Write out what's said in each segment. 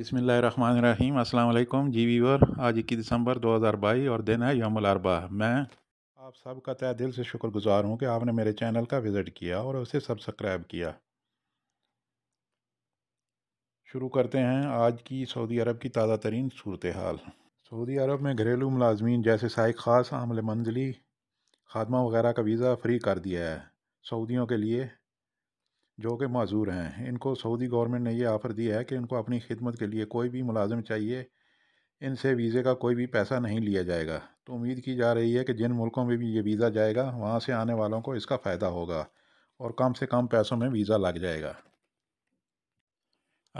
बिसमीम अल्लाम जी वीवर आज इक्कीस दिसंबर 2022 और दिन है यौमुल अरबा मैं आप सब का तय दिल से शुक्रगुजार हूँ कि आपने मेरे चैनल का विज़िट किया और उसे सब्सक्राइब किया शुरू करते हैं आज की सऊदी अरब की ताज़ा तरीन सूरत हाल सऊदी अरब में घरेलू मुलाजमीन जैसे साइक खास आमले मंजिली खादमा वगैरह का वीज़ा फ़्री कर दिया है सऊदियों के लिए जो कि माजूर हैं इनको सऊदी गवर्नमेंट ने ये ऑफ़र दिया है कि इनको अपनी खिदमत के लिए कोई भी मुलाजम चाहिए इनसे वीज़े का कोई भी पैसा नहीं लिया जाएगा तो उम्मीद की जा रही है कि जिन मुल्कों में भी ये वीज़ा जाएगा वहाँ से आने वालों को इसका फ़ायदा होगा और कम से कम पैसों में वीज़ा लग जाएगा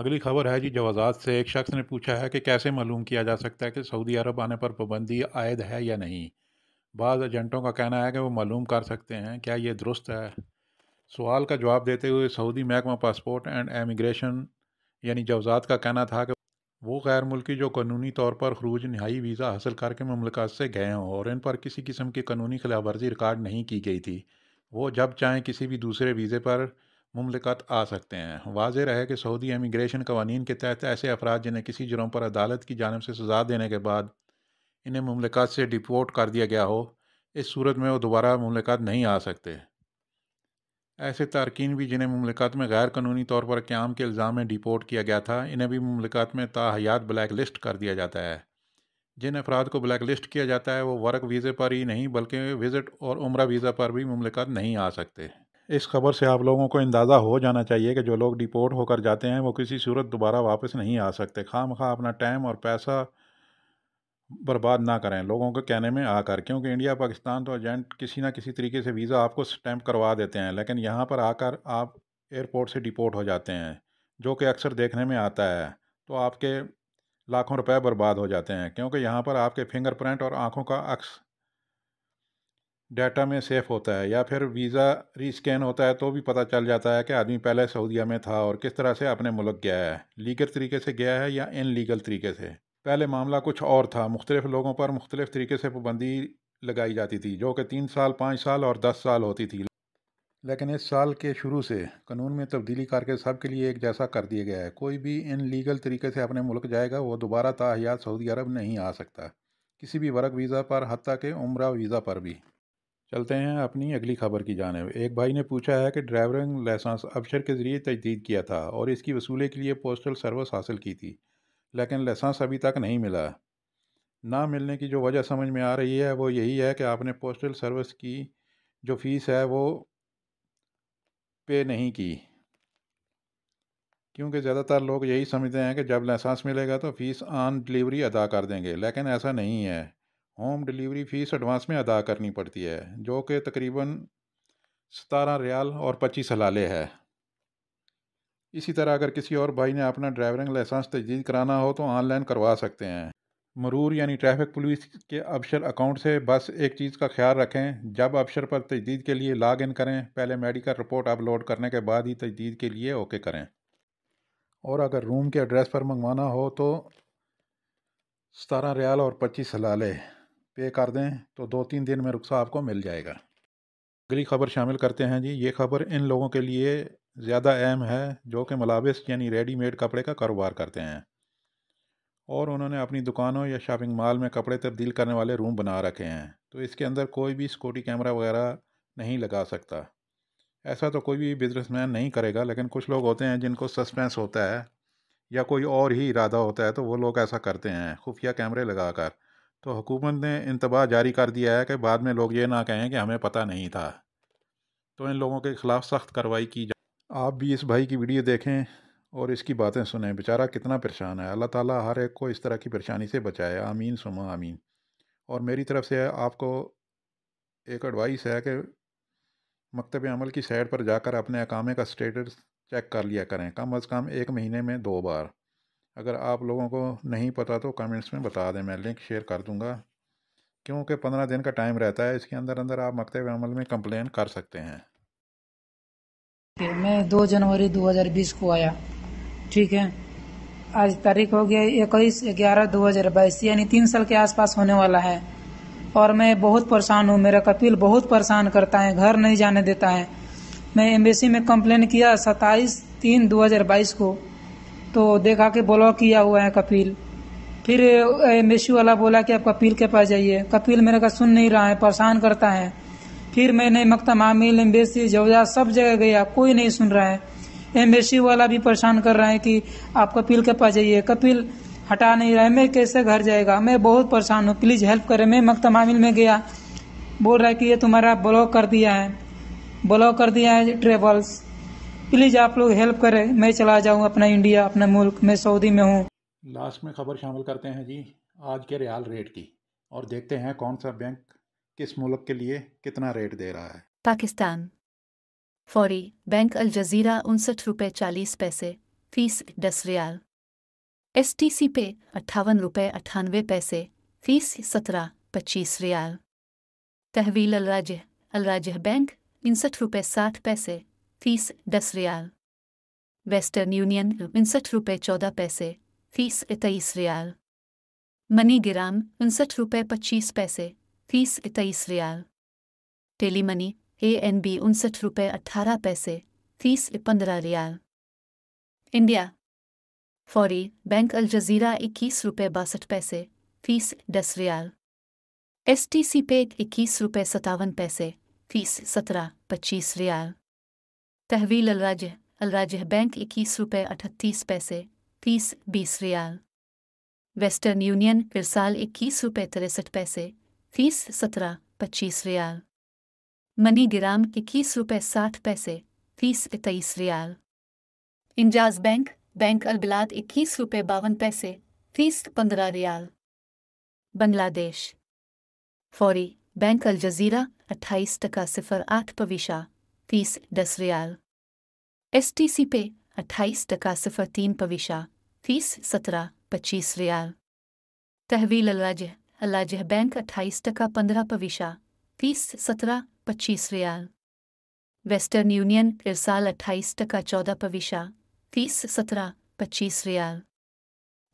अगली खबर है जी जवाजात से एक शख्स ने पूछा है कि कैसे मालूम किया जा सकता है कि सऊदी अरब आने पर पाबंदी आयद है या नहीं बाज़ एजेंटों का कहना है कि वो मालूम कर सकते हैं क्या ये दुरुस्त है सवाल का जवाब देते हुए सऊदी महकमा पासपोर्ट एंड एमिग्रेशन यानी जवजात का कहना था कि वो गैर मुल्की जो कानूनी तौर पर खरूज नहाई वीज़ा हासिल करके ममलिकात से गए हों और इन पर किसी किस्म की कानूनी खिलाफ वर्जी रिकॉर्ड नहीं की गई थी वो जब चाहें किसी भी दूसरे वीज़े पर ममलिकात आ सकते हैं वाज रहे कि सऊदी इमिग्रेशन कवानीन के तहत ऐसे अफराद जिन्हें किसी जुर्म पर अदालत की जानब से सजा देने के बाद इन्हें ममलिकात से डिपोर्ट कर दिया गया हो इस सूरत में वो दोबारा ममलिकात नहीं आ सकते ऐसे तारकिन भी जिन्हें ममलिकात में गैर कानूनी तौर पर क्याम के इल्ज़ाम में डिपोर्ट किया गया था इन्हें भी ममलिकात में ताहयात ब्लैक लिस्ट कर दिया जाता है जिन अफराद को ब्लैक लिस्ट किया जाता है वो वर्क वीज़े पर ही नहीं बल्कि विज़िट और उम्र वीज़ा पर भी ममलिकात नहीं आ सकते इस खबर से आप लोगों को अंदाज़ा हो जाना चाहिए कि जो लोग डिपोर्ट होकर जाते हैं वो किसी सूरत दोबारा वापस नहीं आ सकते खाम खा अपना टाइम और पैसा बर्बाद ना करें लोगों के कहने में आकर क्योंकि इंडिया पाकिस्तान तो एजेंट किसी ना किसी तरीके से वीज़ा आपको स्टैंप करवा देते हैं लेकिन यहाँ पर आकर आप एयरपोर्ट से डिपोर्ट हो जाते हैं जो कि अक्सर देखने में आता है तो आपके लाखों रुपए बर्बाद हो जाते हैं क्योंकि यहाँ पर आपके फिंगरप्रिंट और आँखों का अक्स डाटा में सेफ होता है या फिर वीज़ा रीस्कैन होता है तो भी पता चल जाता है कि आदमी पहले सऊदीया में था और किस तरह से अपने मुल्क गया है लीगल तरीके से गया है या इन लीगल तरीके से पहले मामला कुछ और था मुख्तलिफ़ लोगों पर मुख्तलिफ़ तरीके से पाबंदी लगाई जाती थी जो कि तीन साल पाँच साल और दस साल होती थी लेकिन इस साल के शुरू से कानून में तब्दीली करके सब के लिए एक जैसा कर दिया गया है कोई भी इन लीगल तरीके से अपने मुल्क जाएगा वो दोबारा ताहियात सऊदी अरब नहीं आ सकता किसी भी वर्क वीज़ा पर हती के उम्र वीज़ा पर भी चलते हैं अपनी अगली खबर की जानब एक भाई ने पूछा है कि ड्राइविंग लाइसेंस अफसर के ज़रिए तजदीद किया था और इसकी वसूली के लिए पोस्टल सर्विस हासिल की थी लेकिन लाइसेंस अभी तक नहीं मिला ना मिलने की जो वजह समझ में आ रही है वो यही है कि आपने पोस्टल सर्विस की जो फ़ीस है वो पे नहीं की क्योंकि ज़्यादातर लोग यही समझते हैं कि जब लाइसेंस मिलेगा तो फ़ीस ऑन डिलीवरी अदा कर देंगे लेकिन ऐसा नहीं है होम डिलीवरी फ़ीस एडवांस में अदा करनी पड़ती है जो कि तकरीबन सतारह रियाल और पच्चीस हलाले है इसी तरह अगर किसी और भाई ने अपना ड्राइविंग लाइसेंस तजदीद कराना हो तो ऑनलाइन करवा सकते हैं मरूर यानी ट्रैफिक पुलिस के अफसर अकाउंट से बस एक चीज़ का ख्याल रखें जब अफसर पर तजदीद के लिए लॉग इन करें पहले मेडिकल रिपोर्ट अपलोड करने के बाद ही तजदीद के लिए ओके करें और अगर रूम के एड्रेस पर मंगवाना हो तो सतारह रियाल और पच्चीस हलाले पे कर दें तो दो तीन दिन में रुखसा आपको मिल जाएगा अगली खबर शामिल करते हैं जी ये खबर इन लोगों के लिए ज़्यादा अहम है जो कि मलाबिस यानी रेडीमेड कपड़े का कारोबार करते हैं और उन्होंने अपनी दुकानों या शॉपिंग मॉल में कपड़े तब्दील करने वाले रूम बना रखे हैं तो इसके अंदर कोई भी सिक्योरिटी कैमरा वगैरह नहीं लगा सकता ऐसा तो कोई भी बिजनेसमैन नहीं करेगा लेकिन कुछ लोग होते हैं जिनको सस्पेंस होता है या कोई और ही इरादा होता है तो वो लोग ऐसा करते हैं खुफिया कैमरे लगा कर तो हुकूमत ने इंतबाह जारी कर दिया है कि बाद में लोग ये ना कहें कि हमें पता नहीं था तो इन लोगों के ख़िलाफ़ सख्त कार्रवाई की आप भी इस भाई की वीडियो देखें और इसकी बातें सुने बेचारा कितना परेशान है अल्लाह ताला हर एक को इस तरह की परेशानी से बचाए आमीन सुमा आमीन और मेरी तरफ़ से आपको एक एडवाइस है कि मकतब अमल की साइड पर जाकर अपने अकामे का स्टेटस चेक कर लिया करें कम अज़ कम एक महीने में दो बार अगर आप लोगों को नहीं पता तो कमेंट्स में बता दें मैं लिंक शेयर कर दूँगा क्योंकि पंद्रह दिन का टाइम रहता है इसके अंदर अंदर आप मकतब अमल में कंप्लेन कर सकते हैं मैं दो जनवरी 2020 को आया ठीक है आज तारीख हो गया इक्कीस ग्यारह दो हज़ार बाईस यानी तीन साल के आसपास होने वाला है और मैं बहुत परेशान हूँ मेरा कपिल बहुत परेशान करता है घर नहीं जाने देता है मैं एम्बेसी में कंप्लेन किया सत्ताईस तीन दो हज़ार बाईस को तो देखा कि ब्लॉक किया हुआ है कपिल फिर एम्बेसी वाला बोला कि आप कपिल के पास जाइए कपिल मेरे का सुन नहीं रहा है परेशान करता है फिर मैंने मकतम आमिल एम्बेसी जवजा सब जगह गया कोई नहीं सुन रहा है एम्बेसी वाला भी परेशान कर रहा है कि आप कपिल के पास जाइए कपिल हटा नहीं रहा है मैं कैसे घर जाएगा मैं बहुत परेशान हूँ प्लीज़ हेल्प करें मैं मकतम आमिल में गया बोल रहा है कि ये तुम्हारा ब्लॉक कर दिया है ब्लॉक कर दिया है ट्रेवल्स प्लीज़ आप लोग हेल्प करें मैं चला जाऊँ अपना इंडिया अपना मुल्क मैं सऊदी में हूँ लास्ट में खबर शामिल करते हैं जी आज के रियाल रेट की और देखते हैं कौन सा बैंक किस मुल्क के लिए कितना रेट दे रहा है पाकिस्तान फौरी बैंक अल जजीरा उनसठ रुपये चालीस पैसे फीस दस रियाल एस टी सी पे अट्ठावन रुपये अट्ठानवे पैसे फीस सत्रह पच्चीस रियाल तहवील अलराज अलराज बैंक उनसठ रुपये साठ पैसे फीस दस रियाल वेस्टर्न यूनियन उनसठ रुपये चौदह पैसे फीस तेईस रियाल ग्राम उनसठ रुपये पच्चीस पैसे फीस तेईस रियाल टेलीमनी ए एन बी उनसठ रुपये अट्ठारह पैसे फीस पंद्रह रियाल इंडिया फौरी बैंक अल जजीरा इक्कीस रुपये बासठ पैसे फीस दस रियाल एस टी सी पे इक्कीस रुपये सतावन पैसे फीस सत्रह पच्चीस रियाल तहवील अलराज्य अलराज्य बैंक इक्कीस रुपये अठतीस पैसे फीस बीस रियाल वेस्टर्न यूनियन फिर साल इक्कीस रुपये तिरसठ पैसे फीस सत्रह पच्चीस रियाल मनी ग्राम इक्कीस रुपये साठ पैसे फीस तेईस रियाल इंजाज बैंक बैंक अलबिलात इक्कीस रुपये बावन पैसे फीस पंद्रह रियाल बांग्लादेश फौरी बैंक अल जजीरा अट्ठाईस टका सिफर आठ पविशा फीस दस रियाल एस टी सी पे अट्ठाईस टका सिफर तीन पविशा फीस सत्रह पच्चीस रियाल तहवील राज्य जह बैंक अट्ठाईस टका पंद्रह पविशा तीस सत्रह पच्चीस रियाल वेस्टर्न यूनियन इरसाल अट्ठाईस टका चौदह पविशा तीस सत्रह पच्चीस रियाल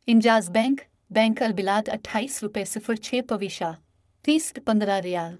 इंजाज बैंक बैंक अलबिलाद अट्ठाईस रुपये सिफर छः पविशा तीस पंद्रह रियाल